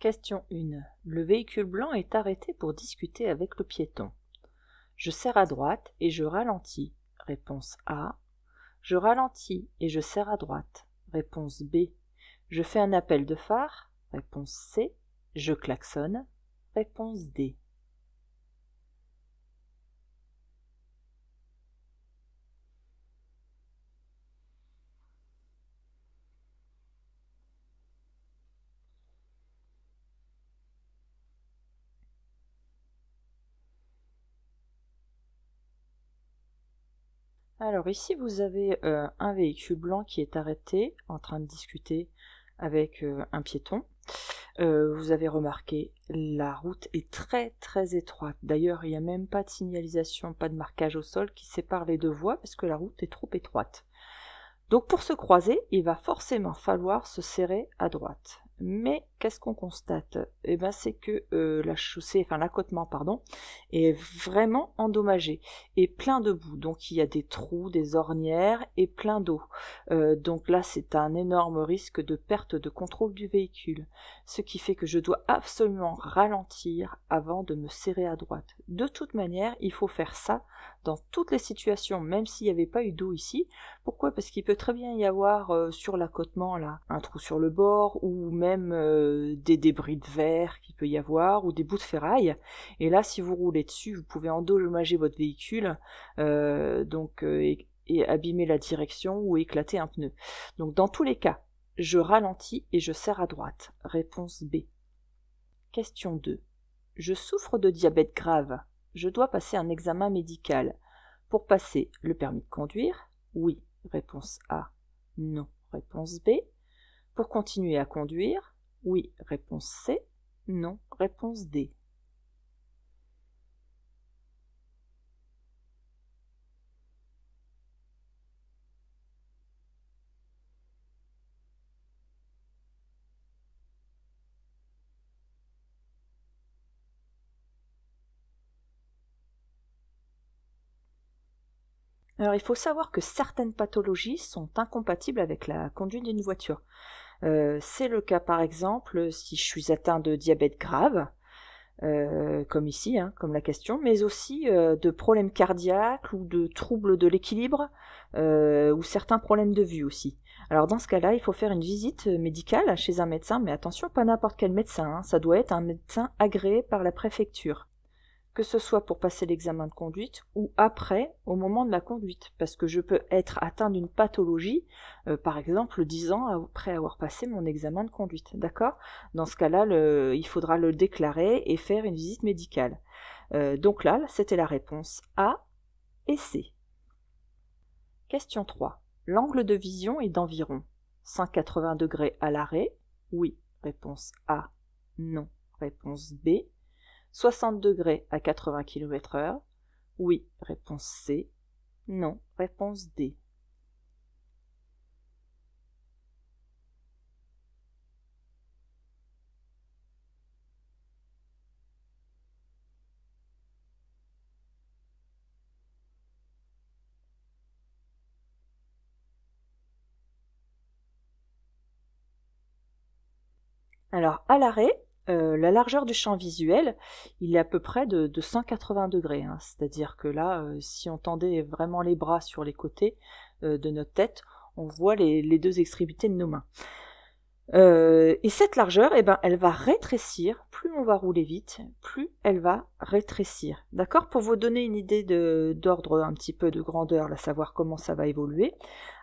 Question 1. Le véhicule blanc est arrêté pour discuter avec le piéton. Je serre à droite et je ralentis. Réponse A. Je ralentis et je serre à droite. Réponse B. Je fais un appel de phare. Réponse C. Je klaxonne. Réponse D. Alors ici, vous avez euh, un véhicule blanc qui est arrêté en train de discuter avec euh, un piéton. Euh, vous avez remarqué, la route est très très étroite. D'ailleurs, il n'y a même pas de signalisation, pas de marquage au sol qui sépare les deux voies parce que la route est trop étroite. Donc pour se croiser, il va forcément falloir se serrer à droite. Mais qu'est-ce qu'on constate Eh ben, c'est que euh, la chaussée, enfin l'accotement, pardon, est vraiment endommagé et plein de boue. Donc il y a des trous, des ornières et plein d'eau. Euh, donc là, c'est un énorme risque de perte de contrôle du véhicule, ce qui fait que je dois absolument ralentir avant de me serrer à droite. De toute manière, il faut faire ça dans toutes les situations, même s'il n'y avait pas eu d'eau ici. Pourquoi Parce qu'il peut très bien y avoir euh, sur l'accotement là un trou sur le bord ou même euh, des débris de verre qu'il peut y avoir ou des bouts de ferraille. Et là, si vous roulez dessus, vous pouvez endommager votre véhicule euh, donc, euh, et abîmer la direction ou éclater un pneu. Donc dans tous les cas, je ralentis et je serre à droite. Réponse B. Question 2. Je souffre de diabète grave. Je dois passer un examen médical. Pour passer le permis de conduire Oui. Réponse A. Non. Réponse B. Pour continuer à conduire oui, réponse C. Non, réponse D. Alors il faut savoir que certaines pathologies sont incompatibles avec la conduite d'une voiture. Euh, c'est le cas par exemple si je suis atteint de diabète grave, euh, comme ici, hein, comme la question, mais aussi euh, de problèmes cardiaques ou de troubles de l'équilibre ou certains problèmes de vue aussi. Alors dans ce cas-là, il faut faire une visite médicale chez un médecin, mais attention, pas n'importe quel médecin, hein, ça doit être un médecin agréé par la préfecture que ce soit pour passer l'examen de conduite ou après, au moment de la conduite, parce que je peux être atteint d'une pathologie, euh, par exemple 10 ans après avoir passé mon examen de conduite, d'accord Dans ce cas-là, il faudra le déclarer et faire une visite médicale. Euh, donc là, c'était la réponse A et C. Question 3. L'angle de vision est d'environ 180 degrés à l'arrêt Oui. Réponse A. Non. Réponse B. 60 degrés à 80 km heure Oui, réponse C. Non, réponse D. Alors, à l'arrêt, euh, la largeur du champ visuel, il est à peu près de, 180 degrés. Hein. C'est-à-dire que là, euh, si on tendait vraiment les bras sur les côtés euh, de notre tête, on voit les, deux extrémités de nos mains. et cette largeur, eh ben, elle va rétrécir. Plus on va rouler vite, plus elle va rétrécir. D'accord Pour vous donner une idée d'ordre un petit peu de grandeur, à savoir comment ça va évoluer.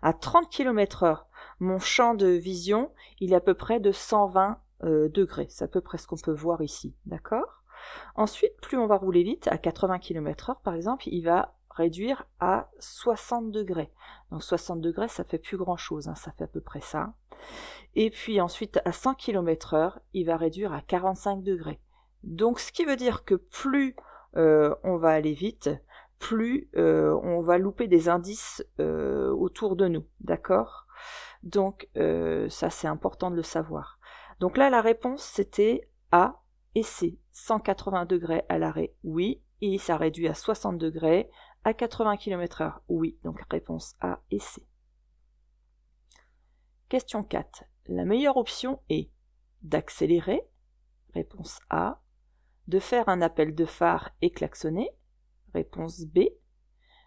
À 30 km/h, mon champ de vision, il est à peu près de 120 euh, degrés. C'est à peu près ce qu'on peut voir ici, d'accord Ensuite, plus on va rouler vite, à 80 km/h par exemple, il va réduire à 60 degrés. Donc 60 degrés, ça fait plus grand chose, hein, ça fait à peu près ça. Et puis ensuite, à 100 km/h, il va réduire à 45 degrés. Donc ce qui veut dire que plus euh, on va aller vite, plus euh, on va louper des indices autour de nous, d'accord Donc ça c'est important de le savoir. Donc là, la réponse, c'était A et C. 180 degrés à l'arrêt, oui. Et ça réduit à 60 degrés. À 80 km/h, oui. Donc réponse A et C. Question 4. La meilleure option est d'accélérer, réponse A, de faire un appel de phare et klaxonner, réponse B,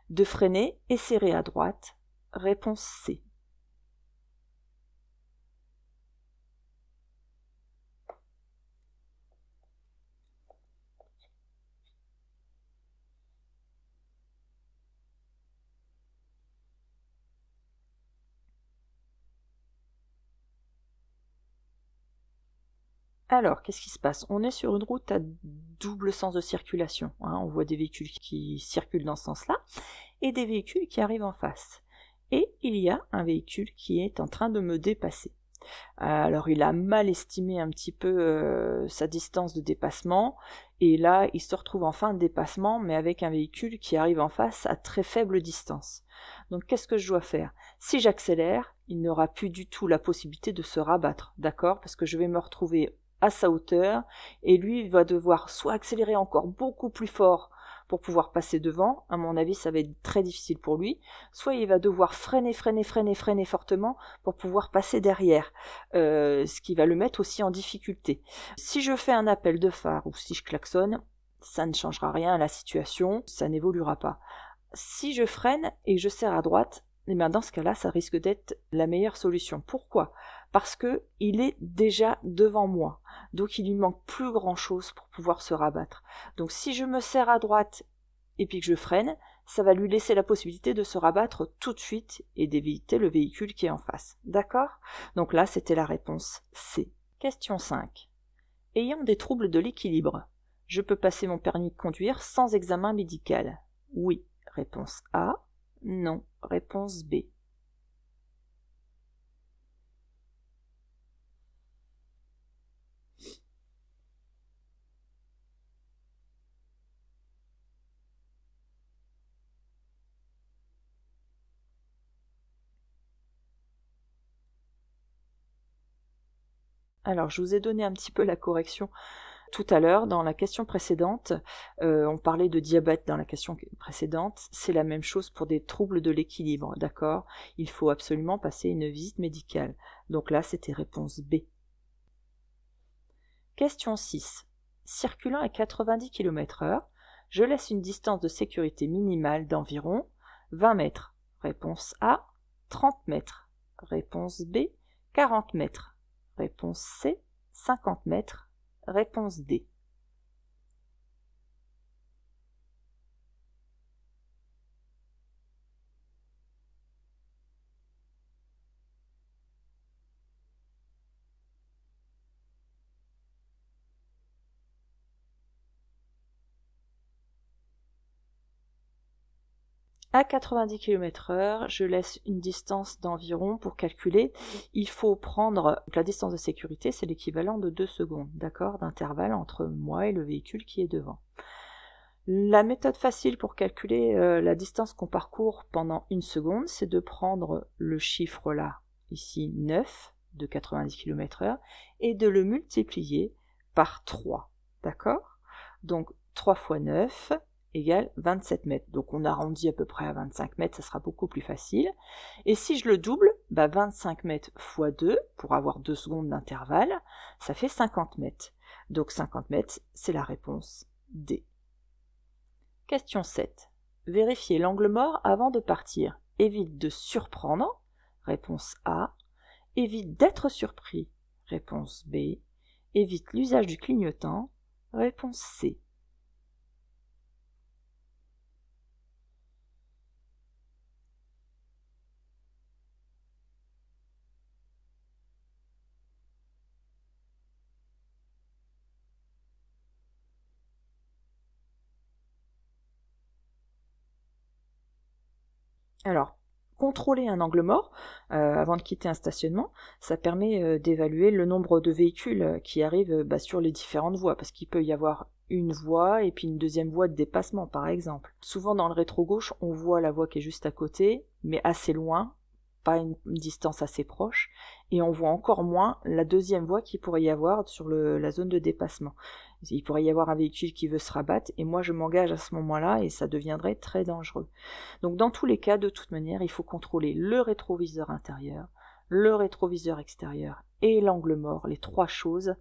de freiner et serrer à droite, réponse C. Alors, qu'est-ce qui se passe On est sur une route à double sens de circulation. Hein. On voit des véhicules qui circulent dans ce sens-là et des véhicules qui arrivent en face. Et il y a un véhicule qui est en train de me dépasser. Alors il a mal estimé un petit peu euh, sa distance de dépassement et là il se retrouve enfin en dépassement mais avec un véhicule qui arrive en face à très faible distance. Donc qu'est-ce que je dois faire Si j'accélère, il n'aura plus du tout la possibilité de se rabattre, d'accord Parce que je vais me retrouver à sa hauteur et lui va devoir soit accélérer encore beaucoup plus fort pour pouvoir passer devant, à mon avis ça va être très difficile pour lui, soit il va devoir freiner, freiner, freiner, freiner fortement pour pouvoir passer derrière, euh, ce qui va le mettre aussi en difficulté. Si je fais un appel de phare ou si je klaxonne, ça ne changera rien à la situation, ça n'évoluera pas. Si je freine et je serre à droite, eh bien dans ce cas-là, ça risque d'être la meilleure solution. Pourquoi parce que il est déjà devant moi. Donc il lui manque plus grand chose pour pouvoir se rabattre. Donc si je me serre à droite et puis que je freine, ça va lui laisser la possibilité de se rabattre tout de suite et d'éviter le véhicule qui est en face. D'accord Donc là, c'était la réponse C. Question 5. Ayant des troubles de l'équilibre, je peux passer mon permis de conduire sans examen médical Oui. Réponse A. Non. Réponse B. Alors, je vous ai donné un petit peu la correction tout à l'heure dans la question précédente. Euh, on parlait de diabète dans la question précédente. C'est la même chose pour des troubles de l'équilibre, d'accord Il faut absolument passer une visite médicale. Donc là, c'était réponse B. Question 6. Circulant à 90 km/h, je laisse une distance de sécurité minimale d'environ 20 mètres. Réponse A. 30 mètres. Réponse B. 40 mètres. Réponse C, 50 mètres. Réponse D, à 90 km h je laisse une distance d'environ pour calculer. Il faut prendre la distance de sécurité, c'est l'équivalent de 2 secondes, d'accord, d'intervalle entre moi et le véhicule qui est devant. La méthode facile pour calculer euh, la distance qu'on parcourt pendant une seconde, c'est de prendre le chiffre là, ici 9 de 90 km h et de le multiplier par 3, d'accord Donc 3 fois 9, égale 27 mètres. Donc on arrondit à peu près à 25 mètres, ça sera beaucoup plus facile. Et si je le double, bah 25 mètres fois 2, pour avoir 2 secondes d'intervalle, ça fait 50 mètres. Donc 50 mètres, c'est la réponse D. Question 7. Vérifiez l'angle mort avant de partir. Évite de surprendre, réponse A. Évite d'être surpris, réponse B. Évite l'usage du clignotant, réponse C. Alors, contrôler un angle mort euh, avant de quitter un stationnement, ça permet euh, d'évaluer le nombre de véhicules euh, qui arrivent bah, sur les différentes voies, parce qu'il peut y avoir une voie et puis une deuxième voie de dépassement par exemple. Souvent dans le rétro-gauche, on voit la voie qui est juste à côté, mais assez loin, pas une distance assez proche, et on voit encore moins la deuxième voie qui pourrait y avoir sur la zone de dépassement. Il pourrait y avoir un véhicule qui veut se rabattre et moi je m'engage à ce moment-là et ça deviendrait très dangereux. Donc dans tous les cas, de toute manière, il faut contrôler le rétroviseur intérieur, le rétroviseur extérieur et l'angle mort, les trois choses,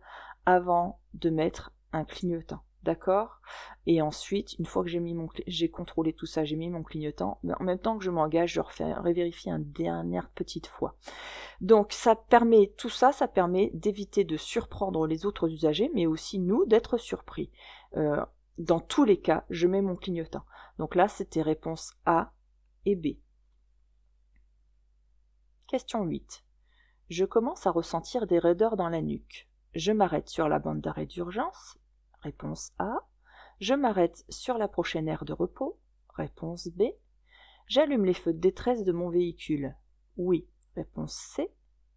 avant de mettre un clignotant. D'accord Et ensuite, une fois que j'ai mis mon j'ai contrôlé tout ça, j'ai mis mon clignotant, mais en même temps que je m'engage, je refais une dernière petite fois. Donc ça permet tout ça, ça permet d'éviter de surprendre les autres usagers, mais aussi nous d'être surpris. Euh, dans tous les cas, je mets mon clignotant. Donc là, c'était réponse A et B. Question 8. Je commence à ressentir des raideurs dans la nuque. Je m'arrête sur la bande d'arrêt d'urgence Réponse A. Je m'arrête sur la prochaine aire de repos. Réponse B. J'allume les feux de détresse de mon véhicule. Oui. Réponse C.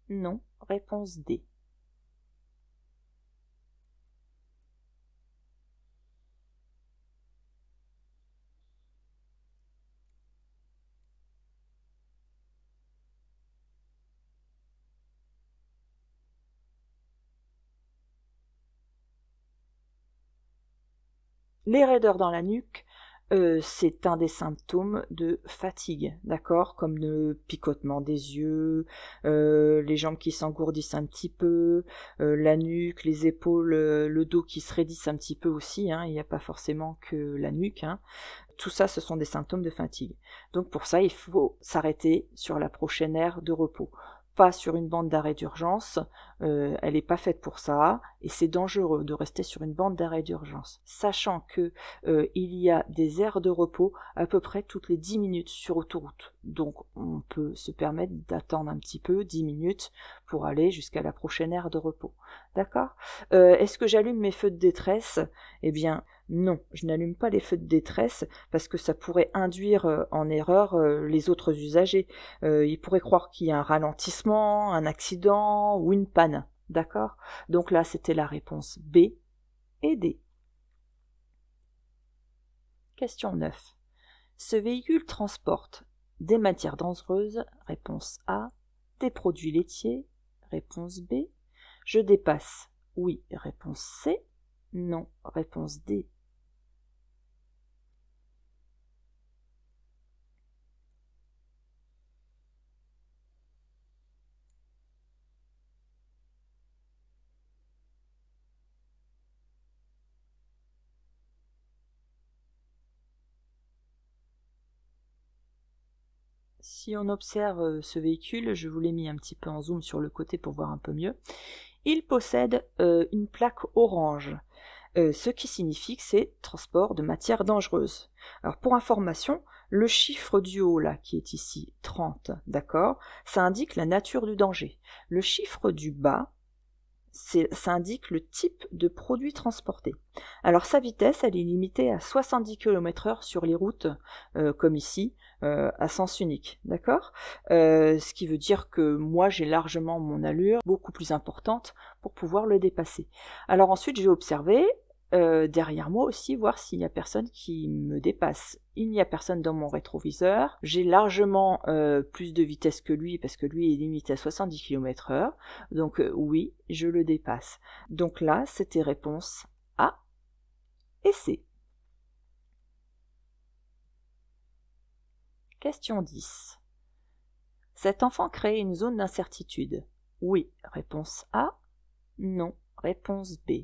Non. Réponse D. Les raideurs dans la nuque, euh, c'est un des symptômes de fatigue, d'accord Comme le picotement des yeux, euh, les jambes qui s'engourdissent un petit peu, euh, la nuque, les épaules, le dos qui se raidissent un petit peu aussi, hein, il n'y a pas forcément que la nuque. Hein. Tout ça, ce sont des symptômes de fatigue. Donc pour ça, il faut s'arrêter sur la prochaine aire de repos pas sur une bande d'arrêt d'urgence, euh, elle n'est pas faite pour ça, et c'est dangereux de rester sur une bande d'arrêt d'urgence, sachant que euh, il y a des aires de repos à peu près toutes les 10 minutes sur autoroute. Donc on peut se permettre d'attendre un petit peu, 10 minutes, pour aller jusqu'à la prochaine aire de repos. D'accord euh, Est-ce que j'allume mes feux de détresse Eh bien, non, je n'allume pas les feux de détresse parce que ça pourrait induire euh, en erreur euh, les autres usagers. Euh, ils pourraient croire qu'il y a un ralentissement, un accident ou une panne. D'accord Donc là, c'était la réponse B et D. Question 9. Ce véhicule transporte des matières dangereuses, réponse A, des produits laitiers, réponse B. Je dépasse, oui, réponse C. Non. Réponse D. Si on observe euh, ce véhicule, je vous l'ai mis un petit peu en zoom sur le côté pour voir un peu mieux, il possède euh, une plaque orange. Euh, ce qui signifie que c'est transport de matière dangereuse. Alors pour information, le chiffre du haut là qui est ici 30, d'accord, ça indique la nature du danger. Le chiffre du bas, ça indique le type de produit transporté. Alors sa vitesse, elle est limitée à 70 km/h sur les routes, euh, comme ici, euh, à sens unique, d'accord Ce qui veut dire que moi, j'ai largement mon allure beaucoup plus importante pour pouvoir le dépasser. Alors ensuite, j'ai observé, euh, derrière moi aussi, voir s'il n'y a personne qui me dépasse. Il n'y a personne dans mon rétroviseur. J'ai largement euh, plus de vitesse que lui parce que lui est limité à 70 km heure. Donc euh, oui, je le dépasse. Donc là, c'était réponse A et C. Question 10. Cet enfant crée une zone d'incertitude. Oui, réponse A. Non, réponse B.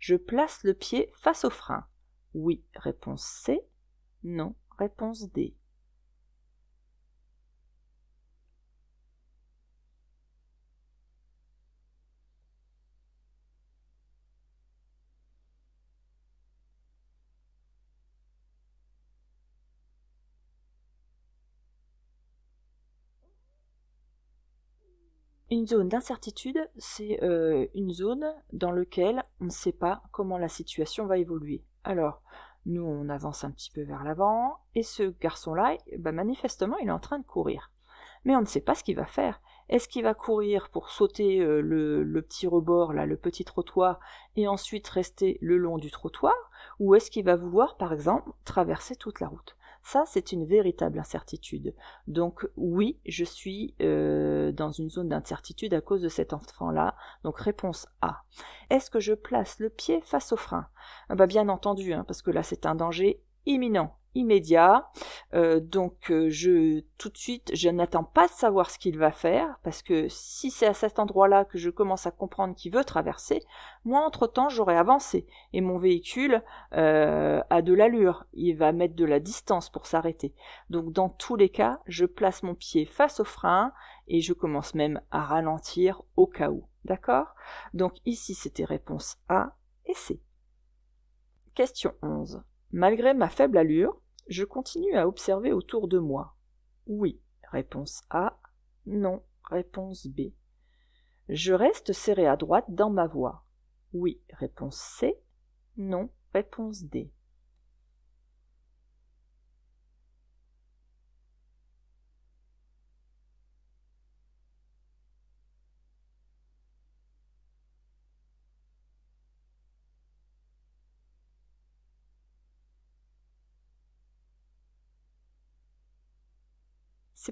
Je place le pied face au frein. Oui, réponse C. Non, réponse D. Une zone d'incertitude, c'est euh, une zone dans laquelle on ne sait pas comment la situation va évoluer. Alors, nous, on avance un petit peu vers l'avant, et ce garçon-là, bah, manifestement, il est en train de courir. Mais on ne sait pas ce qu'il va faire. Est-ce qu'il va courir pour sauter euh, le, le, petit rebord, là, le petit trottoir, et ensuite rester le long du trottoir Ou est-ce qu'il va vouloir, par exemple, traverser toute la route ça, c'est une véritable incertitude. Donc oui, je suis euh, dans une zone d'incertitude à cause de cet enfant-là. Donc réponse A. Est-ce que je place le pied face au frein ah bah, Bien entendu, hein, parce que là, c'est un danger imminent immédiat. Euh, donc euh, je tout de suite, je n'attends pas de savoir ce qu'il va faire, parce que si c'est à cet endroit-là que je commence à comprendre qu'il veut traverser, moi entre-temps j'aurai avancé, et mon véhicule euh, a de l'allure, il va mettre de la distance pour s'arrêter. Donc dans tous les cas, je place mon pied face au frein, et je commence même à ralentir au cas où. D'accord Donc ici c'était réponse A et C. Question 11. Malgré ma faible allure, je continue à observer autour de moi. Oui, réponse A. Non, réponse B. Je reste serré à droite dans ma voix. Oui, réponse C. Non, réponse D.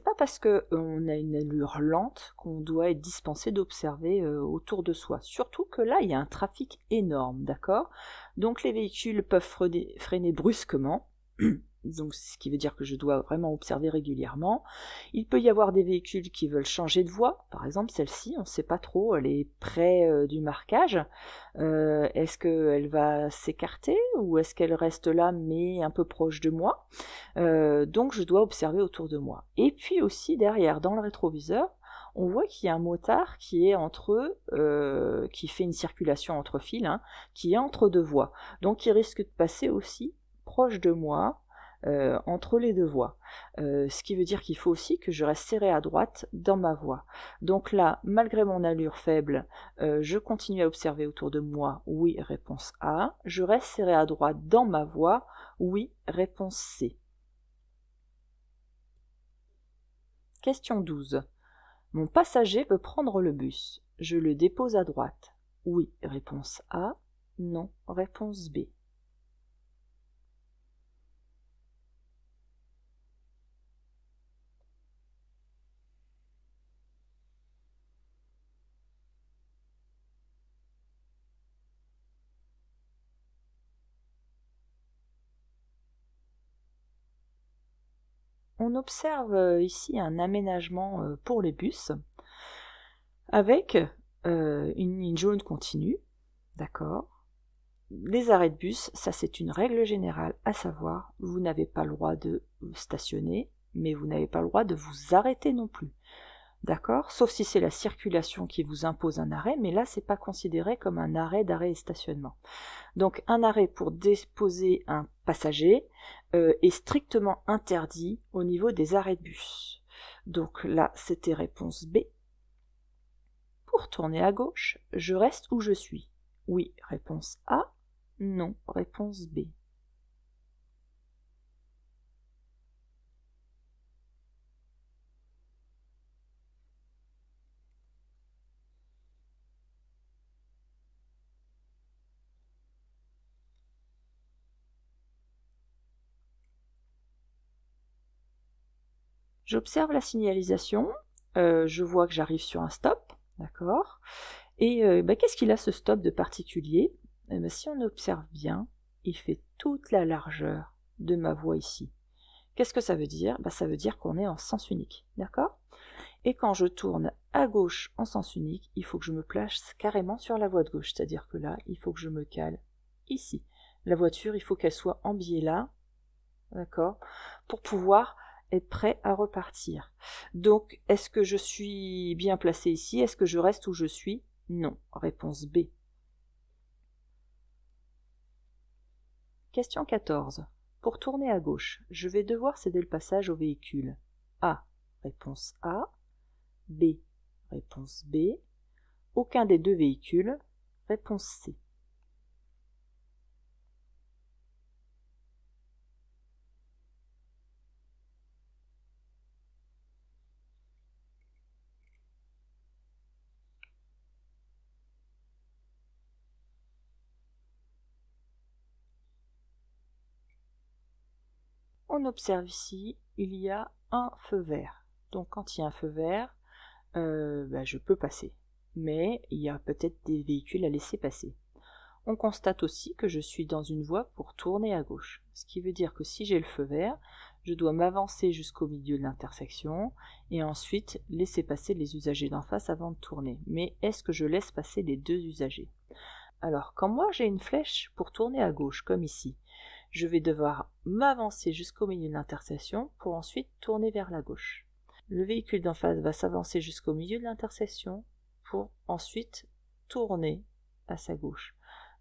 pas parce qu'on a une allure lente qu'on doit être dispensé d'observer euh, autour de soi. Surtout que là, il y a un trafic énorme, d'accord Donc les véhicules peuvent freiner brusquement donc ce qui veut dire que je dois vraiment observer régulièrement. Il peut y avoir des véhicules qui veulent changer de voie, par exemple celle-ci, on ne sait pas trop, elle est près euh, du marquage. Euh, est-ce qu'elle va s'écarter ou est-ce qu'elle reste là mais un peu proche de moi euh, Donc je dois observer autour de moi. Et puis aussi derrière, dans le rétroviseur, on voit qu'il y a un motard qui est entre eux, qui fait une circulation entre fils, hein, qui est entre deux voies. Donc il risque de passer aussi proche de moi euh, entre les deux voies. Euh, ce qui veut dire qu'il faut aussi que je reste serré à droite dans ma voie. Donc là, malgré mon allure faible, euh, je continue à observer autour de moi. Oui, réponse A. Je reste serré à droite dans ma voie. Oui, réponse C. Question 12. Mon passager veut prendre le bus. Je le dépose à droite. Oui, réponse A. Non, réponse B. on observe euh, ici un aménagement euh, pour les bus avec euh, une ligne jaune continue, d'accord Les arrêts de bus, ça c'est une règle générale, à savoir, vous n'avez pas le droit de stationner, mais vous n'avez pas le droit de vous arrêter non plus. D'accord Sauf si c'est la circulation qui vous impose un arrêt, mais là, c'est pas considéré comme un arrêt d'arrêt et stationnement. Donc, un arrêt pour déposer un Passager euh, est strictement interdit au niveau des arrêts de bus. Donc là, c'était réponse B. Pour tourner à gauche, je reste où je suis. Oui, réponse A. Non, réponse B. J'observe la signalisation, euh, je vois que j'arrive sur un stop, d'accord Et euh, ben, qu'est-ce qu'il a ce stop de particulier eh ben, Si on observe bien, il fait toute la largeur de ma voie ici. Qu'est-ce que ça veut dire ben, Ça veut dire qu'on est en sens unique, d'accord Et quand je tourne à gauche en sens unique, il faut que je me place carrément sur la voie de gauche, c'est-à-dire que là, il faut que je me cale ici. La voiture, il faut qu'elle soit en biais là, d'accord Pour pouvoir prêt à repartir. Donc, est-ce que je suis bien placé ici Est-ce que je reste où je suis Non. Réponse B. Question 14. Pour tourner à gauche, je vais devoir céder le passage au véhicule. A. Réponse A. B. Réponse B. Aucun des deux véhicules. Réponse C. on observe ici, il y a un feu vert. Donc quand il y a un feu vert, euh, bah, je peux passer. Mais il y a peut-être des véhicules à laisser passer. On constate aussi que je suis dans une voie pour tourner à gauche. Ce qui veut dire que si j'ai le feu vert, je dois m'avancer jusqu'au milieu de l'intersection et ensuite laisser passer les usagers d'en face avant de tourner. Mais est-ce que je laisse passer les deux usagers Alors, quand moi j'ai une flèche pour tourner à gauche, comme ici, je vais devoir m'avancer jusqu'au milieu de l'intercession pour ensuite tourner vers la gauche. Le véhicule d'en face va s'avancer jusqu'au milieu de l'intercession pour ensuite tourner à sa gauche.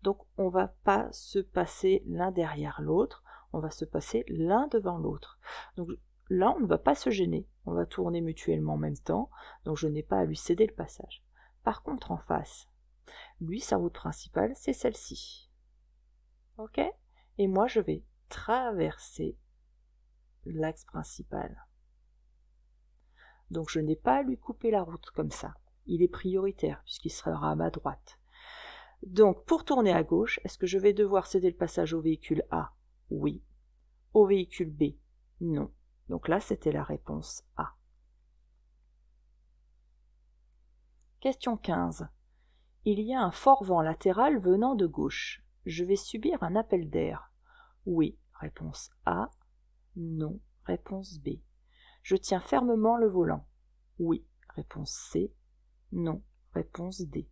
Donc on va pas se passer l'un derrière l'autre, on va se passer l'un devant l'autre. Donc là, on ne va pas se gêner, on va tourner mutuellement en même temps, donc je n'ai pas à lui céder le passage. Par contre, en face, lui, sa route principale, c'est celle-ci. OK et moi je vais traverser l'axe principal. Donc je n'ai pas à lui couper la route comme ça. Il est prioritaire puisqu'il sera à ma droite. Donc pour tourner à gauche, est-ce que je vais devoir céder le passage au véhicule A Oui. Au véhicule B Non. Donc là, c'était la réponse A. Question 15. Il y a un fort vent latéral venant de gauche. Je vais subir un appel d'air. Oui, réponse A. Non, réponse B. Je tiens fermement le volant. Oui, réponse C. Non, réponse D.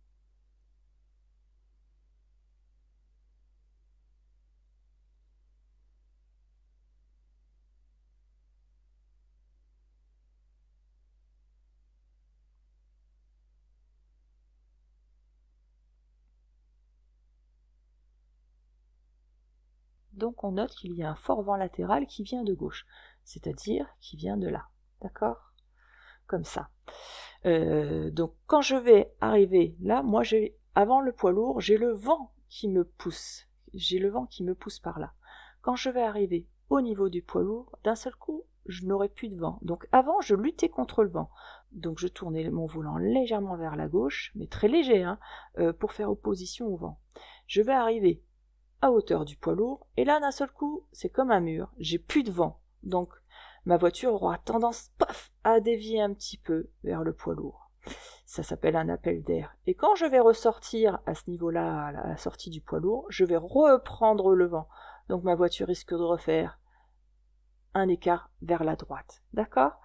donc on note qu'il y a un fort vent latéral qui vient de gauche, c'est-à-dire qui vient de là. D'accord Comme ça. Euh, donc quand je vais arriver là, moi j'ai avant le poids lourd, j'ai le vent qui me pousse. J'ai le vent qui me pousse par là. Quand je vais arriver au niveau du poids lourd, d'un seul coup, je n'aurai plus de vent. Donc avant, je luttais contre le vent. Donc je tournais mon volant légèrement vers la gauche, mais très léger, hein, euh, pour faire opposition au vent. Je vais arriver à hauteur du poids lourd et là d'un seul coup c'est comme un mur j'ai plus de vent donc ma voiture aura tendance paf à dévier un petit peu vers le poids lourd ça s'appelle un appel d'air et quand je vais ressortir à ce niveau-là à la sortie du poids lourd je vais reprendre le vent donc ma voiture risque de refaire un écart vers la droite. D'accord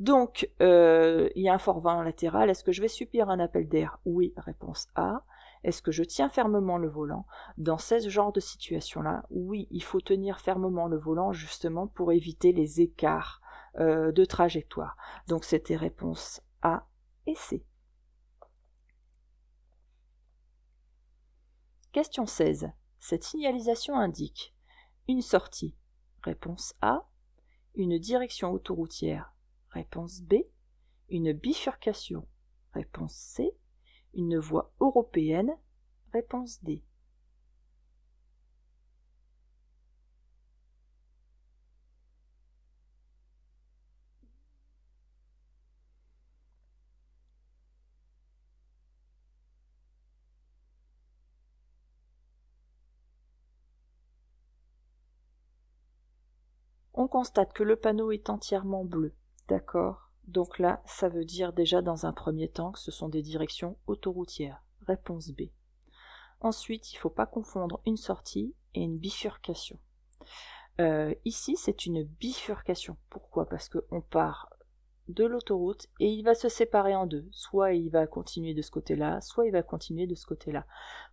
Donc, euh, il y a un fort vent latéral. Est-ce que je vais subir un appel d'air Oui, réponse A. Est-ce que je tiens fermement le volant Dans ce genre de situation-là, oui, il faut tenir fermement le volant justement pour éviter les écarts euh, de trajectoire. Donc c'était réponse A et C. Question 16. Cette signalisation indique une sortie, réponse A, une direction autoroutière, réponse B, une bifurcation, réponse C, une voie européenne Réponse D. on constate que le panneau est entièrement bleu, d'accord donc là, ça veut dire déjà dans un premier temps que ce sont des directions autoroutières. Réponse B. Ensuite, il ne faut pas confondre une sortie et une bifurcation. Euh, ici, c'est une bifurcation. Pourquoi Parce qu'on part de l'autoroute et il va se séparer en deux. Soit il va continuer de ce côté-là, soit il va continuer de ce côté-là.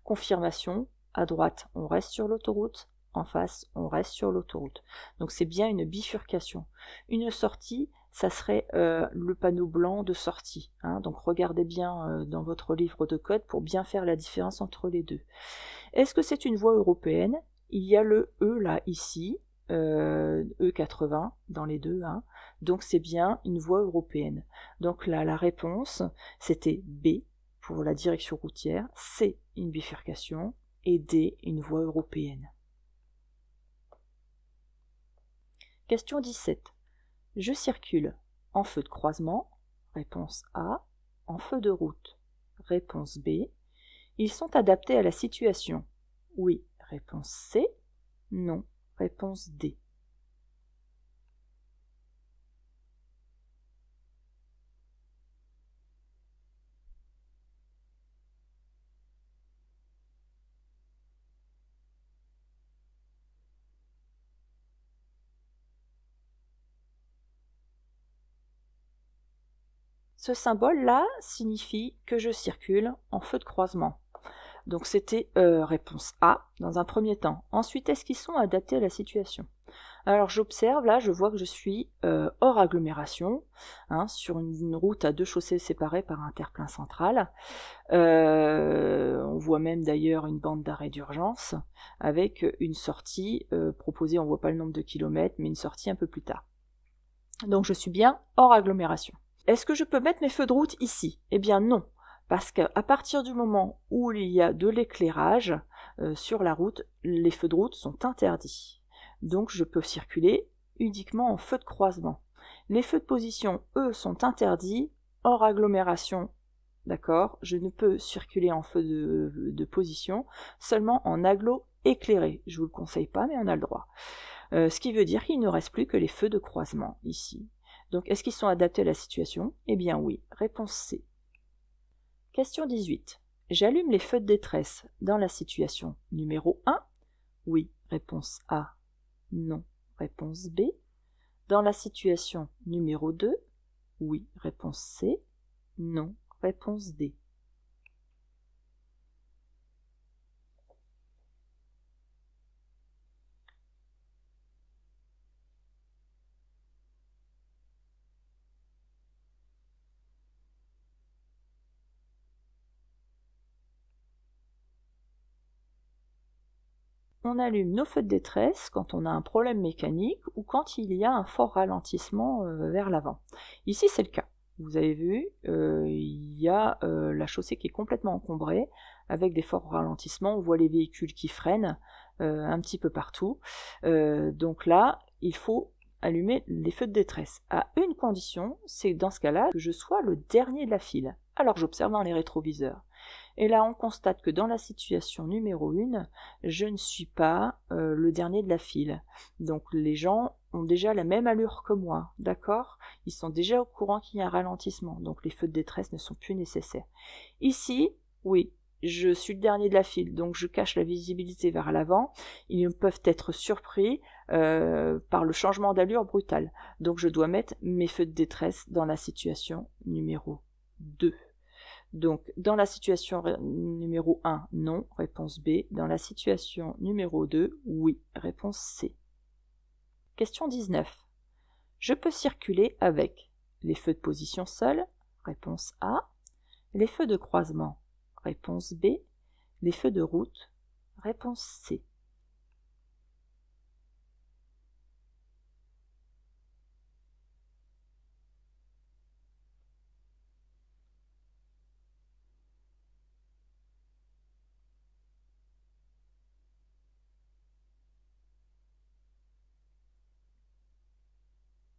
Confirmation, à droite, on reste sur l'autoroute, en face, on reste sur l'autoroute. Donc c'est bien une bifurcation. Une sortie, ça serait euh, le panneau blanc de sortie. Hein. Donc regardez bien euh, dans votre livre de code pour bien faire la différence entre les deux. Est-ce que c'est une voie européenne Il y a le E là ici, E80 euh, e dans les deux. Hein. Donc c'est bien une voie européenne. Donc là, la réponse, c'était B pour la direction routière, C une bifurcation et D une voie européenne. Question 17. Je circule en feu de croisement. Réponse A. En feu de route. Réponse B. Ils sont adaptés à la situation. Oui. Réponse C. Non. Réponse D. Ce symbole-là signifie que je circule en feu de croisement. Donc c'était euh, réponse A dans un premier temps. Ensuite, est-ce qu'ils sont adaptés à la situation Alors j'observe, là je vois que je suis euh, hors agglomération, hein, sur une, route à deux chaussées séparées par un terre-plein central. Euh, on voit même d'ailleurs une bande d'arrêt d'urgence avec une sortie proposée, on voit pas le nombre de kilomètres, mais une sortie un peu plus tard. Donc je suis bien hors agglomération. Est-ce que je peux mettre mes feux de route ici Eh bien non, parce qu'à partir du moment où il y a de l'éclairage euh, sur la route, les feux de route sont interdits. Donc je peux circuler uniquement en feux de croisement. Les feux de position, eux, sont interdits hors agglomération. D'accord Je ne peux circuler en feux de, position seulement en aglo éclairé. Je vous le conseille pas, mais on a le droit. Euh, ce qui veut dire qu'il ne reste plus que les feux de croisement ici. Donc, est-ce qu'ils sont adaptés à la situation Eh bien oui. Réponse C. Question 18. J'allume les feux de détresse dans la situation numéro 1. Oui. Réponse A. Non. Réponse B. Dans la situation numéro 2. Oui. Réponse C. Non. Réponse D. on allume nos feux de détresse quand on a un problème mécanique ou quand il y a un fort ralentissement euh, vers l'avant. Ici, c'est le cas. Vous avez vu, euh, il y a euh, la chaussée qui est complètement encombrée, avec des forts ralentissements. On voit les véhicules qui freinent un petit peu partout. donc là, il faut allumer les feux de détresse. À une condition, c'est dans ce cas-là que je sois le dernier de la file. Alors j'observe dans les rétroviseurs. Et là, on constate que dans la situation numéro 1, je ne suis pas euh, le dernier de la file. Donc les gens ont déjà la même allure que moi, d'accord Ils sont déjà au courant qu'il y a un ralentissement, donc les feux de détresse ne sont plus nécessaires. Ici, oui, je suis le dernier de la file, donc je cache la visibilité vers l'avant. Ils peuvent être surpris euh, par le changement d'allure brutal. Donc je dois mettre mes feux de détresse dans la situation numéro 2. Donc, dans la situation numéro 1, non, réponse B. Dans la situation numéro 2, oui, réponse C. Question 19. Je peux circuler avec les feux de position seuls, réponse A, les feux de croisement, réponse B, les feux de route, réponse C.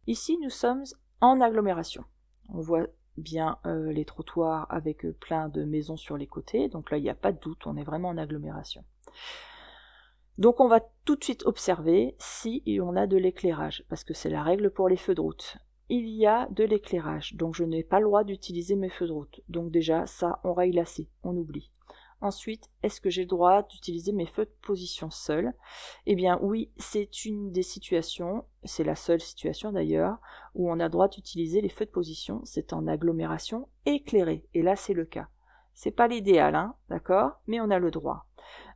Ici, nous sommes en agglomération. On voit bien euh, les trottoirs avec euh, plein de maisons sur les côtés. Donc là, il n'y a pas de doute, on est vraiment en agglomération. Donc on va tout de suite observer si on a de l'éclairage, parce que c'est la règle pour les feux de route. Il y a de l'éclairage, donc je n'ai pas le droit d'utiliser mes feux de route. Donc déjà, ça, on raille assez, on oublie. Ensuite, est-ce que j'ai le droit d'utiliser mes feux de position seuls Eh bien oui, c'est une des situations, c'est la seule situation d'ailleurs, où on a droit d'utiliser les feux de position, c'est en agglomération éclairée, et là c'est le cas. C'est pas l'idéal, hein, d'accord Mais on a le droit.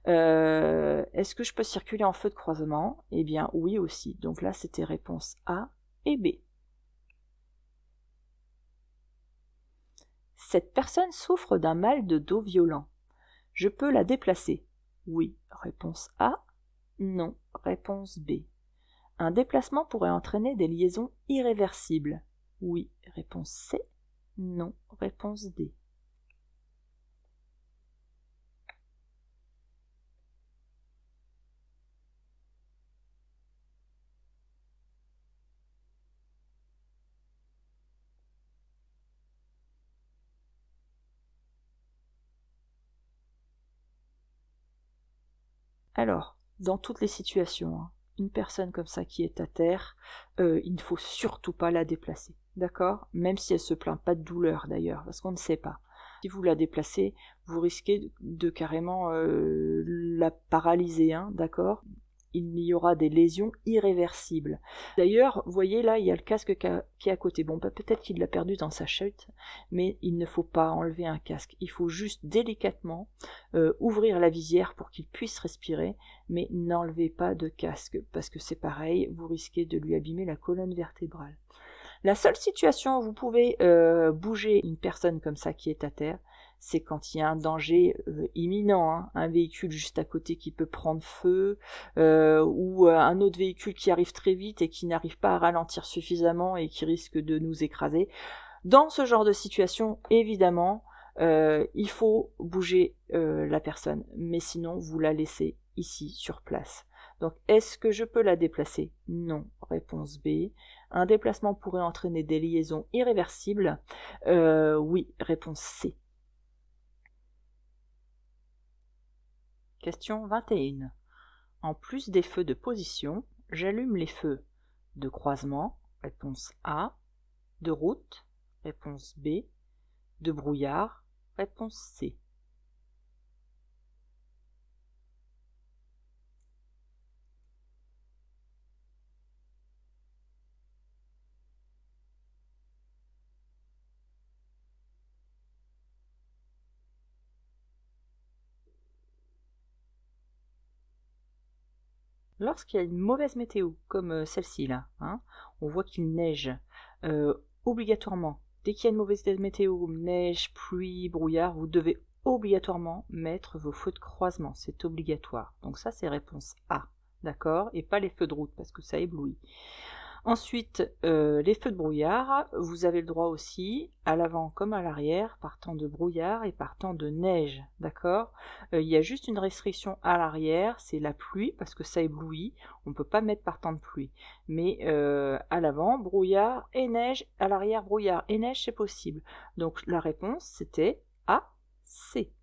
Euh, est-ce que je peux circuler en feu de croisement Eh bien oui aussi, donc là c'était réponse A et B. Cette personne souffre d'un mal de dos violent je peux la déplacer oui réponse a non réponse b un déplacement pourrait entraîner des liaisons irréversibles oui réponse c non réponse d Alors, dans toutes les situations, hein, une personne comme ça qui est à terre, euh, il ne faut surtout pas la déplacer. D'accord Même si elle se plaint pas de douleur d'ailleurs, parce qu'on ne sait pas. Si vous la déplacez, vous risquez de, carrément euh, la paralyser, hein, d'accord il y aura des lésions irréversibles. D'ailleurs, voyez là, il y a le casque qui est à côté. Bon, bah, peut-être qu'il l'a perdu dans sa chute, mais il ne faut pas enlever un casque. Il faut juste délicatement euh, ouvrir la visière pour qu'il puisse respirer, mais n'enlevez pas de casque, parce que c'est pareil, vous risquez de lui abîmer la colonne vertébrale. La seule situation où vous pouvez euh, bouger une personne comme ça qui est à terre, c'est quand il y a un danger euh, imminent, hein. un véhicule juste à côté qui peut prendre feu, euh, ou euh, un autre véhicule qui arrive très vite et qui n'arrive pas à ralentir suffisamment et qui risque de nous écraser. Dans ce genre de situation, évidemment, il faut bouger la personne, mais sinon vous la laissez ici sur place. Donc est-ce que je peux la déplacer Non. Réponse B. Un déplacement pourrait entraîner des liaisons irréversibles. oui. Réponse C. Question 21. En plus des feux de position, j'allume les feux de croisement, réponse A, de route, réponse B, de brouillard, réponse C. lorsqu'il y a une mauvaise météo, comme euh, celle-ci là, hein, on voit qu'il neige, euh, obligatoirement, dès qu'il y a une mauvaise météo, neige, pluie, brouillard, vous devez obligatoirement mettre vos feux de croisement. C'est obligatoire. Donc ça, c'est réponse A. D'accord Et pas les feux de route parce que ça éblouit. Ensuite, euh, les feux de brouillard, vous avez le droit aussi, à l'avant comme à l'arrière, par temps de brouillard et par temps de neige, d'accord euh, Il y a juste une restriction à l'arrière, c'est la pluie, parce que ça éblouit, on ne peut pas mettre par temps de pluie. Mais euh, à l'avant, brouillard et neige, à l'arrière, brouillard et neige, c'est possible. Donc la réponse, c'était A, C.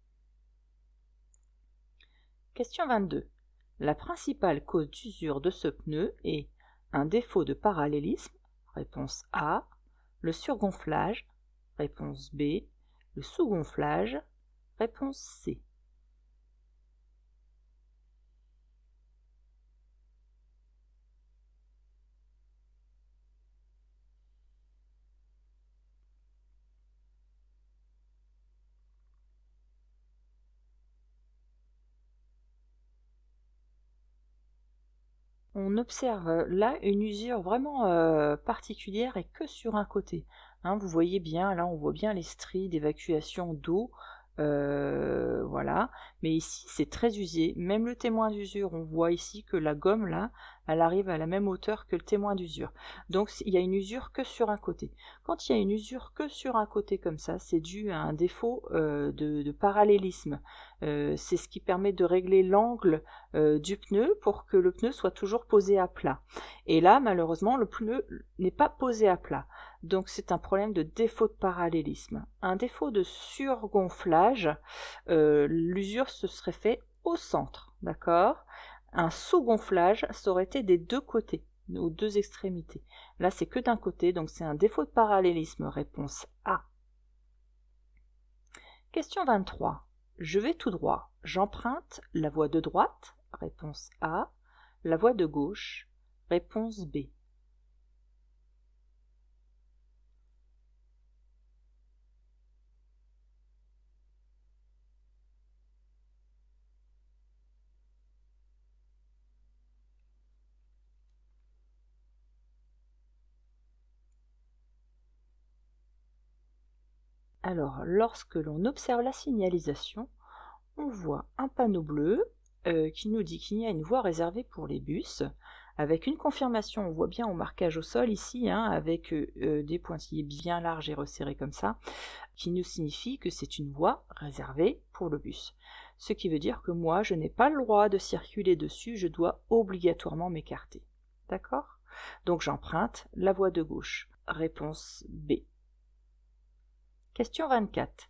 Question 22. La principale cause d'usure de ce pneu est un défaut de parallélisme Réponse A. Le surgonflage Réponse B. Le sous-gonflage Réponse C. on observe euh, là une usure vraiment euh, particulière et que sur un côté. Hein. vous voyez bien, là on voit bien les stries d'évacuation d'eau. Euh, voilà, mais ici c'est très usé. Même le témoin d'usure, on voit ici que la gomme là, elle arrive à la même hauteur que le témoin d'usure. Donc il y a une usure que sur un côté. Quand il y a une usure que sur un côté comme ça, c'est dû à un défaut euh, de, parallélisme. Euh, c'est ce qui permet de régler l'angle euh, du pneu pour que le pneu soit toujours posé à plat. Et là, malheureusement, le pneu n'est pas posé à plat. Donc c'est un problème de défaut de parallélisme. Un défaut de surgonflage, l'usure se serait fait au centre, d'accord un sous-gonflage, ça aurait été des deux côtés, aux deux extrémités. Là, c'est que d'un côté, donc c'est un défaut de parallélisme. Réponse A. Question 23. Je vais tout droit. J'emprunte la voie de droite. Réponse A. La voie de gauche. Réponse B. Alors, lorsque l'on observe la signalisation, on voit un panneau bleu euh, qui nous dit qu'il y a une voie réservée pour les bus, avec une confirmation, on voit bien au marquage au sol ici, hein, avec euh, euh, des pointillés bien larges et resserrés comme ça, qui nous signifie que c'est une voie réservée pour le bus. Ce qui veut dire que moi, je n'ai pas le droit de circuler dessus, je dois obligatoirement m'écarter. D'accord Donc j'emprunte la voie de gauche. Réponse B. Question 24.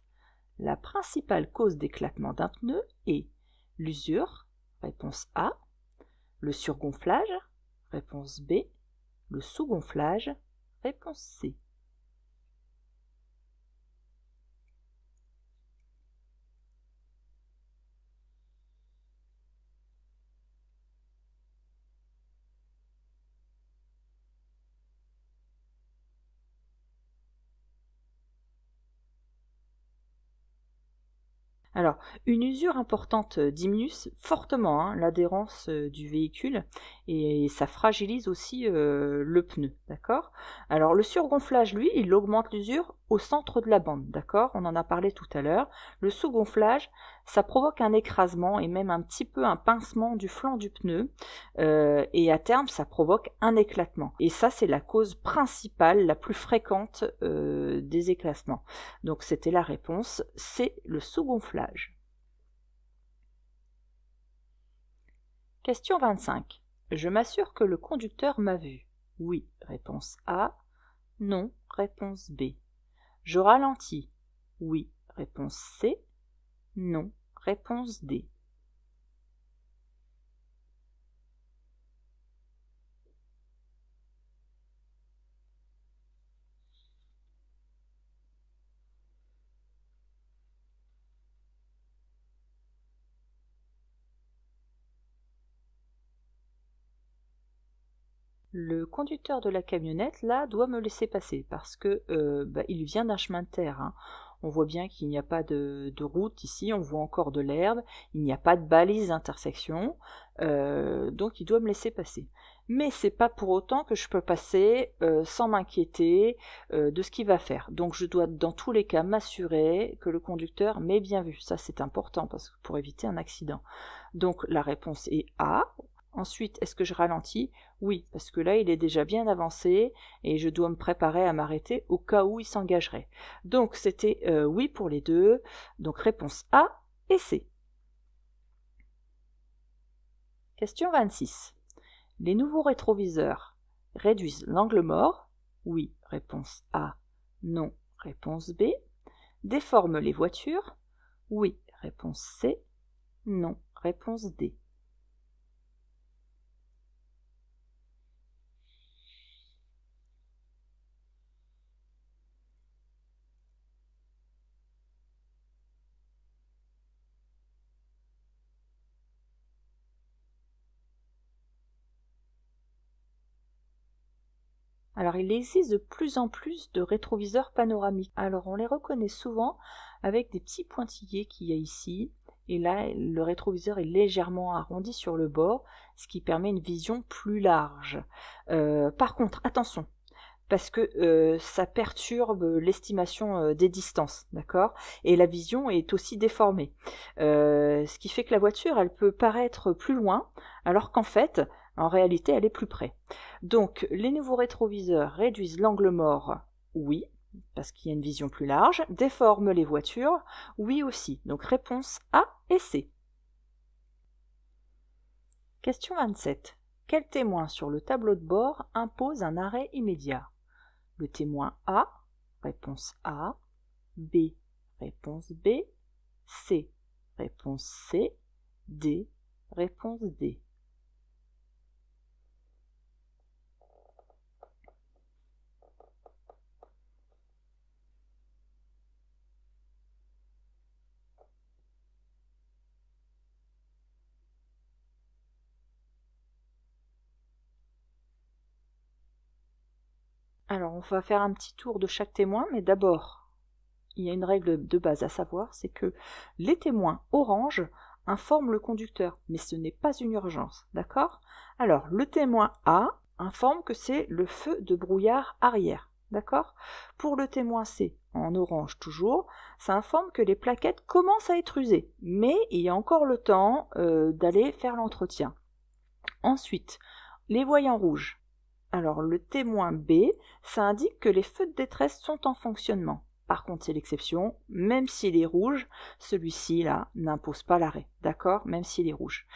La principale cause d'éclatement d'un pneu est l'usure, réponse A, le surgonflage, réponse B, le sous-gonflage, réponse C. Alors, une usure importante euh, diminue fortement hein, l'adhérence euh, du véhicule et, ça fragilise aussi euh, le pneu, d'accord Alors le surgonflage, lui, il augmente l'usure au centre de la bande, d'accord On en a parlé tout à l'heure. Le sous-gonflage, ça provoque un écrasement et même un petit peu un pincement du flanc du pneu euh, et à terme, ça provoque un éclatement. Et ça, c'est la cause principale, la plus fréquente euh, des éclassements. Donc c'était la réponse, c'est le sous-gonflage. Question 25. Je m'assure que le conducteur m'a vu. Oui, réponse A. Non, réponse B. Je ralentis. Oui, réponse C. Non, réponse D. le conducteur de la camionnette, là, doit me laisser passer parce que euh, bah, il vient d'un chemin de terre. Hein. On voit bien qu'il n'y a pas de, route ici, on voit encore de l'herbe, il n'y a pas de balise d'intersection, euh, donc il doit me laisser passer. Mais c'est pas pour autant que je peux passer euh, sans m'inquiéter de ce qu'il va faire. Donc je dois dans tous les cas m'assurer que le conducteur m'ait bien vu. Ça c'est important parce que pour éviter un accident. Donc la réponse est A, Ensuite, est-ce que je ralentis Oui, parce que là, il est déjà bien avancé et je dois me préparer à m'arrêter au cas où il s'engagerait. Donc, c'était euh, oui pour les deux. Donc, réponse A et C. Question 26. Les nouveaux rétroviseurs réduisent l'angle mort Oui, réponse A. Non, réponse B. Déforment les voitures Oui, réponse C. Non, réponse D. Alors il existe de plus en plus de rétroviseurs panoramiques. Alors on les reconnaît souvent avec des petits pointillés qu'il y a ici. Et là, le rétroviseur est légèrement arrondi sur le bord, ce qui permet une vision plus large. Euh, par contre, attention, parce que euh, ça perturbe l'estimation euh, des distances, d'accord Et la vision est aussi déformée. ce qui fait que la voiture, elle peut paraître plus loin, alors qu'en fait, en réalité, elle est plus près. Donc, les nouveaux rétroviseurs réduisent l'angle mort, oui, parce qu'il y a une vision plus large, déforment les voitures, oui aussi. Donc, réponse A et C. Question 27. Quel témoin sur le tableau de bord impose un arrêt immédiat Le témoin A, réponse A, B, réponse B, C, réponse C, D, réponse D. Alors, on va faire un petit tour de chaque témoin, mais d'abord, il y a une règle de base à savoir, c'est que les témoins orange informent le conducteur, mais ce n'est pas une urgence, d'accord Alors, le témoin A informe que c'est le feu de brouillard arrière, d'accord Pour le témoin C, en orange toujours, ça informe que les plaquettes commencent à être usées, mais il y a encore le temps euh, d'aller faire l'entretien. Ensuite, les voyants rouges, alors le témoin B, ça indique que les feux de détresse sont en fonctionnement. Par contre, c'est l'exception, même s'il est rouge, celui-ci là n'impose pas l'arrêt, d'accord Même s'il est rouge.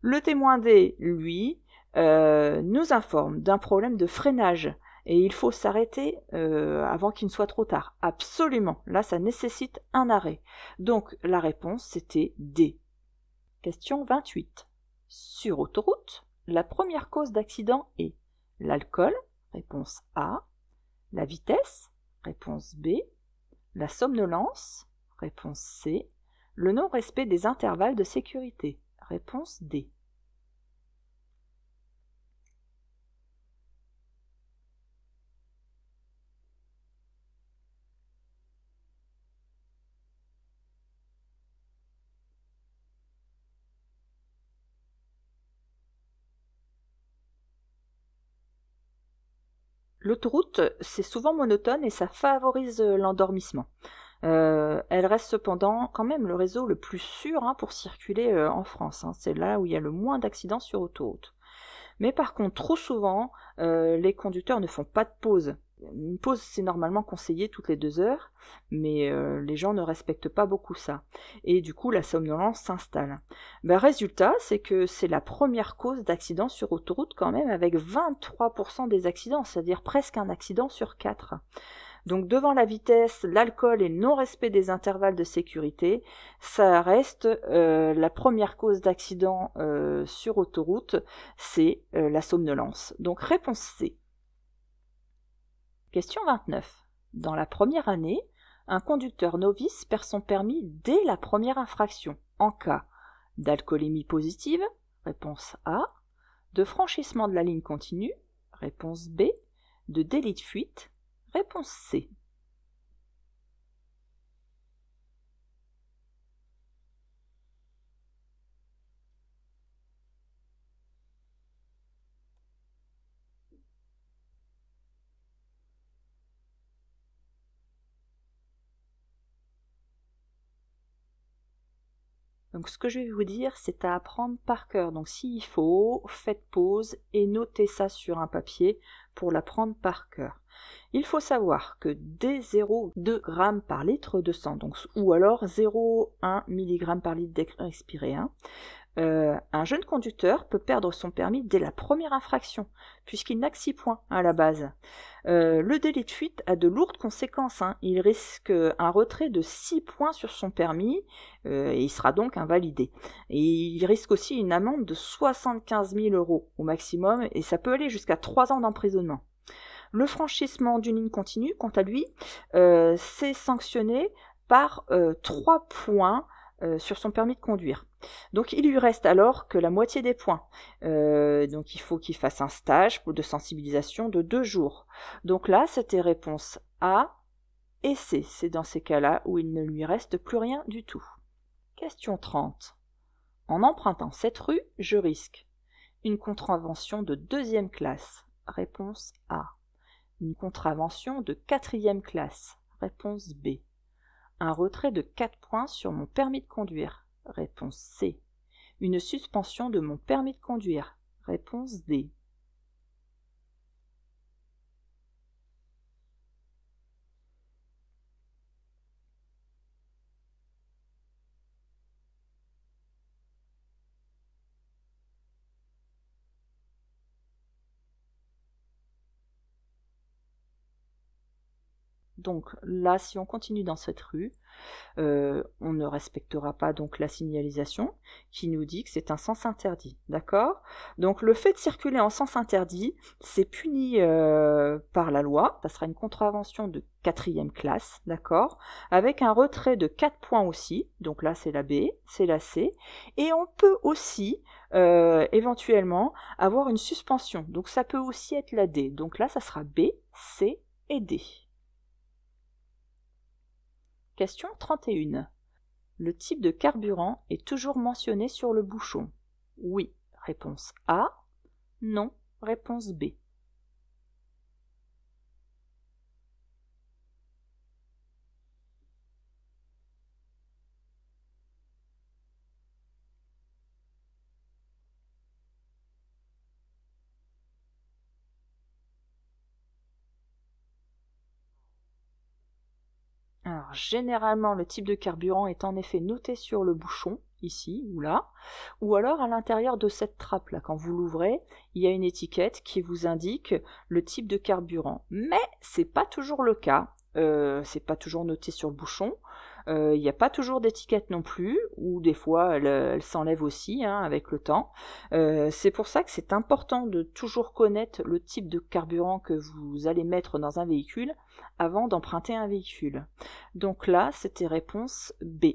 Le témoin D, lui, euh, nous informe d'un problème de freinage et il faut s'arrêter euh, avant qu'il ne soit trop tard. Absolument. Là, ça nécessite un arrêt. Donc la réponse, c'était D. Question 28. Sur autoroute, la première cause d'accident est L'alcool Réponse A. La vitesse Réponse B. La somnolence Réponse C. Le non-respect des intervalles de sécurité Réponse D. L'autoroute, c'est souvent monotone et ça favorise euh, l'endormissement. Euh, elle reste cependant quand même le réseau le plus sûr hein, pour circuler euh, en France. Hein. C'est là où il y a le moins d'accidents sur autoroute. Mais par contre, trop souvent, les conducteurs ne font pas de pause une pause, c'est normalement conseillé toutes les deux heures, mais euh, les gens ne respectent pas beaucoup ça. Et du coup, la somnolence s'installe. Ben, résultat, c'est que c'est la première cause d'accident sur autoroute quand même, avec 23% des accidents, c'est-à-dire presque un accident sur quatre. Donc devant la vitesse, l'alcool et le non-respect des intervalles de sécurité, ça reste euh, la première cause d'accident euh, sur autoroute, c'est la somnolence. Donc réponse C. Question 29. Dans la première année, un conducteur novice perd son permis dès la première infraction en cas d'alcoolémie positive, réponse A, de franchissement de la ligne continue, réponse B, de délit de fuite, réponse C. Donc ce que je vais vous dire, c'est à apprendre par cœur. Donc s'il faut, faites pause et notez ça sur un papier pour l'apprendre par cœur. Il faut savoir que dès 0,2 g par litre de sang, ou alors 0,1 mg par litre expiré, hein, euh, un jeune conducteur peut perdre son permis dès la première infraction, puisqu'il n'a que 6 points hein, à la base. Euh, le délit de fuite a de lourdes conséquences. Hein. Il risque un retrait de 6 points sur son permis euh, et il sera donc invalidé. il risque aussi une amende de 75 000 euros au maximum et ça peut aller jusqu'à 3 ans d'emprisonnement. Le franchissement d'une ligne continue, quant à lui, c'est sanctionné par 3 points sur son permis de conduire. Donc il lui reste alors que la moitié des points. Euh, donc il faut qu'il fasse un stage de sensibilisation de deux jours. Donc là, c'était réponse A et C. C'est dans ces cas-là où il ne lui reste plus rien du tout. Question 30. En empruntant cette rue, je risque une contravention de deuxième classe. Réponse A. Une contravention de quatrième classe. Réponse B. Un retrait de quatre points sur mon permis de conduire. Réponse C. Une suspension de mon permis de conduire. Réponse D. Donc là, si on continue dans cette rue, euh, on ne respectera pas donc la signalisation qui nous dit que c'est un sens interdit. D'accord Donc le fait de circuler en sens interdit, c'est puni euh, par la loi. Ça sera une contravention de quatrième classe, d'accord Avec un retrait de 4 points aussi. Donc là, c'est la B, c'est la C. Et on peut aussi euh, éventuellement avoir une suspension. Donc ça peut aussi être la D. Donc là, ça sera B, C et D. Question 31. Le type de carburant est toujours mentionné sur le bouchon. Oui, réponse A. Non, réponse B. généralement, le type de carburant est en effet noté sur le bouchon, ici ou là, ou alors à l'intérieur de cette trappe là, quand vous l'ouvrez, il y a une étiquette qui vous indique le type de carburant. Mais c'est pas toujours le cas, ce euh, c'est pas toujours noté sur le bouchon. Euh, il n'y a pas toujours d'étiquette non plus, ou des fois elle, euh, s'enlève aussi hein, avec le temps. Euh, c'est pour ça que c'est important de toujours connaître le type de carburant que vous allez mettre dans un véhicule avant d'emprunter un véhicule. Donc là, c'était réponse B.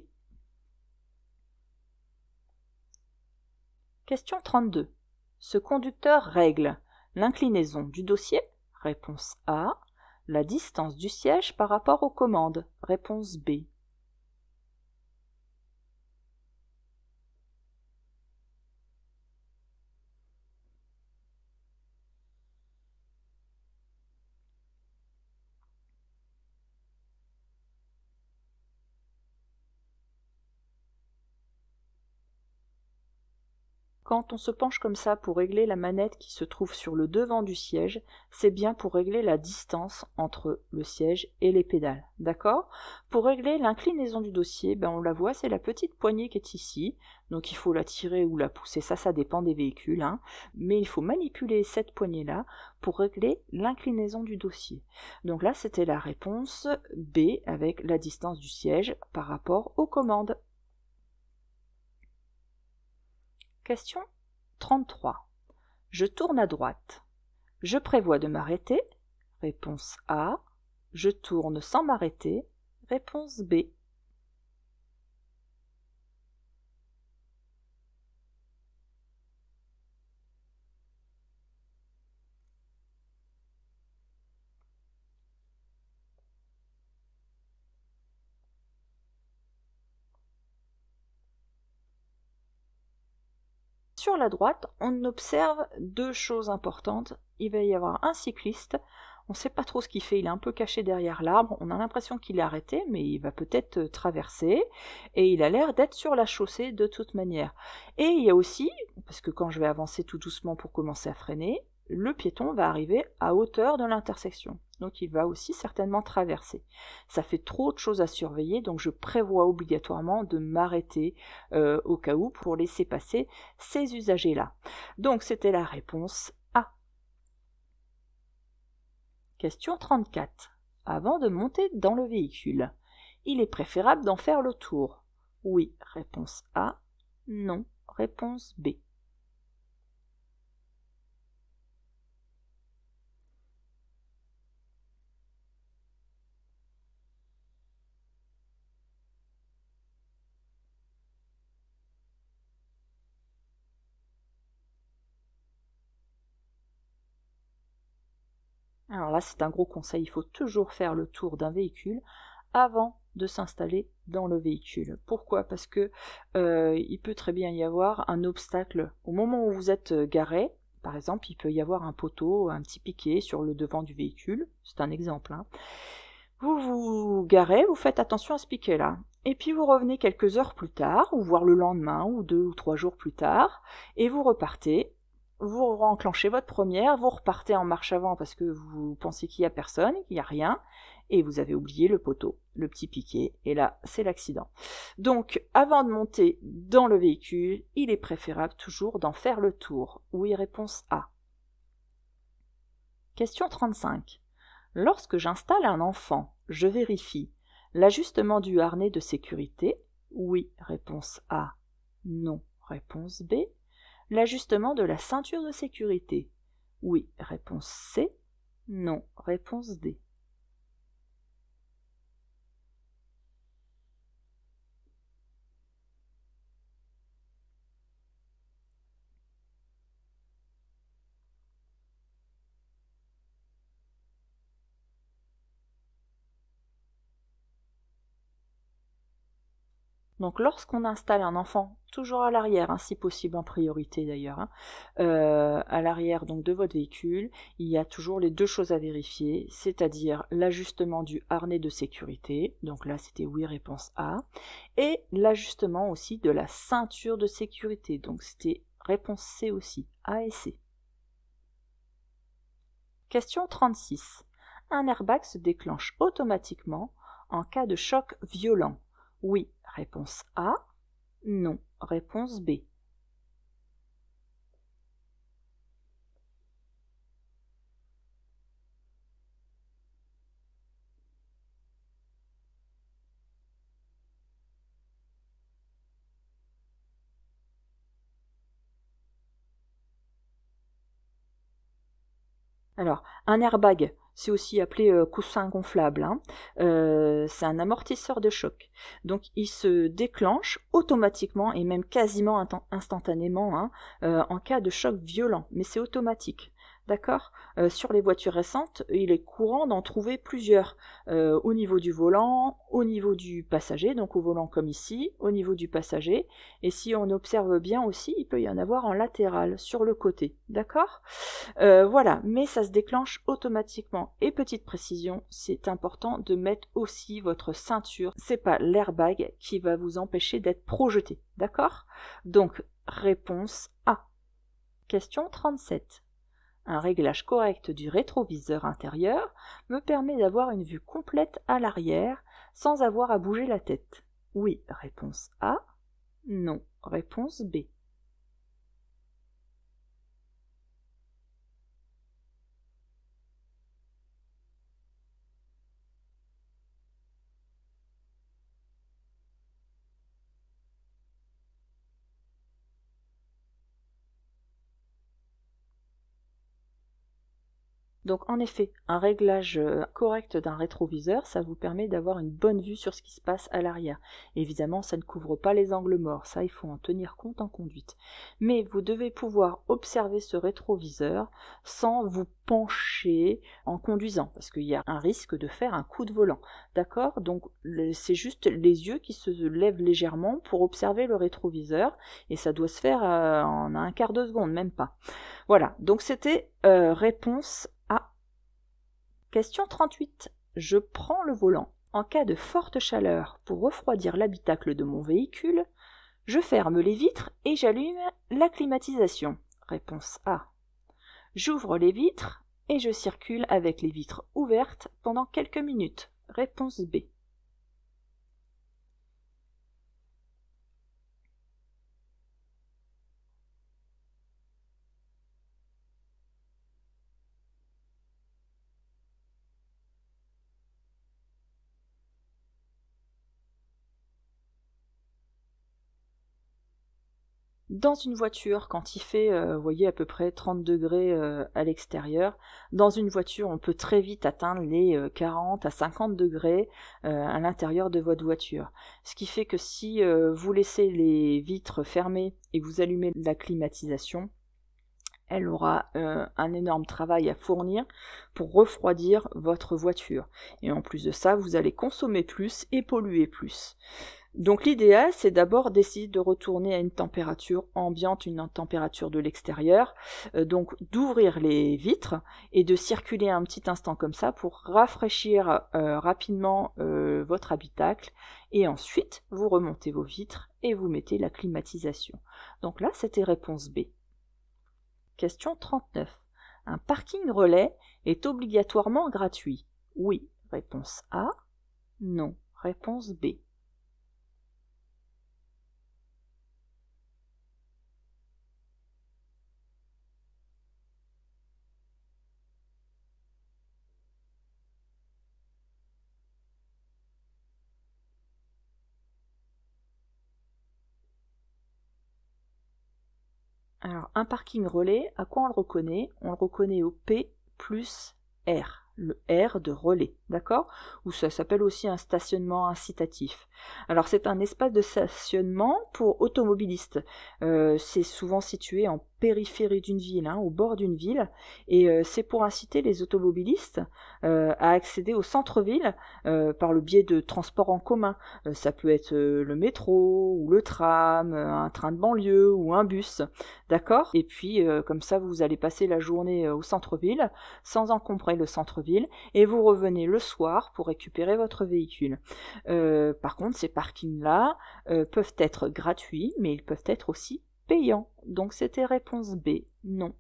Question 32. Ce conducteur règle l'inclinaison du dossier, réponse A, la distance du siège par rapport aux commandes, réponse B, quand on se penche comme ça pour régler la manette qui se trouve sur le devant du siège, c'est bien pour régler la distance entre le siège et les pédales. D'accord Pour régler l'inclinaison du dossier, ben on la voit, c'est la petite poignée qui est ici. Donc il faut la tirer ou la pousser, ça, ça dépend des véhicules. Hein. Mais il faut manipuler cette poignée-là pour régler l'inclinaison du dossier. Donc là, c'était la réponse B avec la distance du siège par rapport aux commandes. Question 33. Je tourne à droite. Je prévois de m'arrêter. Réponse A. Je tourne sans m'arrêter. Réponse B. la droite, on observe deux choses importantes. Il va y avoir un cycliste. On sait pas trop ce qu'il fait, il est un peu caché derrière l'arbre, on a l'impression qu'il est arrêté, mais il va peut-être euh, traverser, et il a l'air d'être sur la chaussée de toute manière. Et il y a aussi, parce que quand je vais avancer tout doucement pour commencer à freiner, le piéton va arriver à hauteur de l'intersection. Donc il va aussi certainement traverser. Ça fait trop de choses à surveiller, donc je prévois obligatoirement de m'arrêter euh, au cas où pour laisser passer ces usagers-là. Donc c'était la réponse A. Question 34. Avant de monter dans le véhicule, il est préférable d'en faire le tour. Oui, réponse A. Non, réponse B. Alors là, c'est un gros conseil, il faut toujours faire le tour d'un véhicule avant de s'installer dans le véhicule. Pourquoi Parce que euh, il peut très bien y avoir un obstacle au moment où vous êtes euh, garé. Par exemple, il peut y avoir un poteau, un petit piquet sur le devant du véhicule. C'est un exemple. Hein. Vous vous garez, vous faites attention à ce piquet-là. Et puis vous revenez quelques heures plus tard, ou voir le lendemain, ou deux ou trois jours plus tard, et vous repartez, vous renclenchez votre première, vous repartez en marche avant parce que vous pensez qu'il n'y a personne, qu'il n'y a rien, et vous avez oublié le poteau, le petit piquet, et là, c'est l'accident. Donc, avant de monter dans le véhicule, il est préférable toujours d'en faire le tour. Oui, réponse A. Question 35. Lorsque j'installe un enfant, je vérifie l'ajustement du harnais de sécurité. Oui, réponse A. Non, réponse B l'ajustement de la ceinture de sécurité Oui, réponse C. Non, réponse D. Donc lorsqu'on installe un enfant, toujours à l'arrière, ainsi hein, si possible en priorité d'ailleurs, hein, euh, à l'arrière donc de votre véhicule, il y a toujours les deux choses à vérifier, c'est-à-dire l'ajustement du harnais de sécurité, donc là c'était oui réponse A, et l'ajustement aussi de la ceinture de sécurité, donc c'était réponse C aussi, A et C. Question 36. Un airbag se déclenche automatiquement en cas de choc violent oui, réponse A. Non, réponse B. Alors, un airbag, c'est aussi appelé euh, coussin gonflable, hein. euh, c'est un amortisseur de choc. Donc il se déclenche automatiquement et même quasiment instantanément hein, euh, en cas de choc violent, mais c'est automatique. D'accord euh, Sur les voitures récentes, il est courant d'en trouver plusieurs euh, au niveau du volant, au niveau du passager, donc au volant comme ici, au niveau du passager. Et si on observe bien aussi, il peut y en avoir en latéral, sur le côté. D'accord euh, Voilà, mais ça se déclenche automatiquement. Et petite précision, c'est important de mettre aussi votre ceinture. C'est pas l'airbag qui va vous empêcher d'être projeté. D'accord Donc, réponse A. Question 37. Un réglage correct du rétroviseur intérieur me permet d'avoir une vue complète à l'arrière sans avoir à bouger la tête. Oui, réponse A. Non, réponse B. Donc en effet, un réglage euh, correct d'un rétroviseur, ça vous permet d'avoir une bonne vue sur ce qui se passe à l'arrière. Évidemment, ça ne couvre pas les angles morts, ça il faut en tenir compte en conduite. Mais vous devez pouvoir observer ce rétroviseur sans vous pencher en conduisant, parce qu'il y a un risque de faire un coup de volant. D'accord Donc c'est juste les yeux qui se lèvent légèrement pour observer le rétroviseur, et ça doit se faire euh, en un quart de seconde, même pas. Voilà, donc c'était euh, réponse Question 38. Je prends le volant. En cas de forte chaleur pour refroidir l'habitacle de mon véhicule, je ferme les vitres et j'allume la climatisation. Réponse A. J'ouvre les vitres et je circule avec les vitres ouvertes pendant quelques minutes. Réponse B. dans une voiture, quand il fait, euh, voyez, à peu près 30 degrés euh, à l'extérieur, dans une voiture, on peut très vite atteindre les 40 euh, à 50 degrés à l'intérieur de votre voiture. Ce qui fait que si vous laissez les vitres fermées et vous allumez la climatisation, elle aura un énorme travail à fournir pour refroidir votre voiture. Et en plus de ça, vous allez consommer plus et polluer plus. Donc l'idéal, c'est d'abord d'essayer de retourner à une température ambiante, une température de l'extérieur, euh, donc d'ouvrir les vitres et de circuler un petit instant comme ça pour rafraîchir euh, rapidement euh, votre habitacle et ensuite vous remontez vos vitres et vous mettez la climatisation. Donc là, c'était réponse B. Question 39. Un parking relais est obligatoirement gratuit Oui, réponse A. Non, réponse B. Alors, un parking relais, à quoi on le reconnaît On le reconnaît au P plus R le R de relais, d'accord Ou ça s'appelle aussi un stationnement incitatif. Alors c'est un espace de stationnement pour automobilistes. Euh, c'est souvent situé en périphérie d'une ville, hein, au bord d'une ville, et euh, c'est pour inciter les automobilistes euh, à accéder au centre-ville euh, par le biais de transports en commun. ça peut être le métro ou le tram, un train de banlieue ou un bus, d'accord Et puis comme ça, vous allez passer la journée au centre-ville sans encombrer le centre-ville, et vous revenez le soir pour récupérer votre véhicule. par contre, ces parkings-là peuvent être gratuits, mais ils peuvent être aussi payant, donc c'était réponse B, non.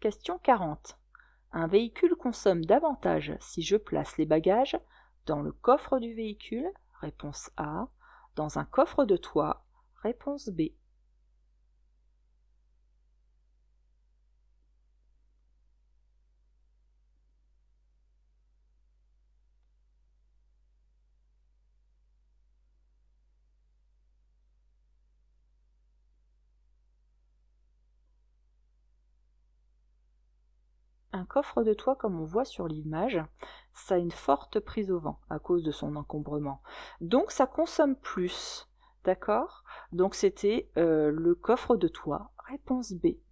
Question 40. Un véhicule consomme davantage si je place les bagages dans le coffre du véhicule, réponse A, dans un coffre de toit, réponse B. un coffre de toit comme on voit sur l'image, ça a une forte prise au vent à cause de son encombrement. Donc ça consomme plus. D'accord Donc c'était euh, le coffre de toit, réponse B.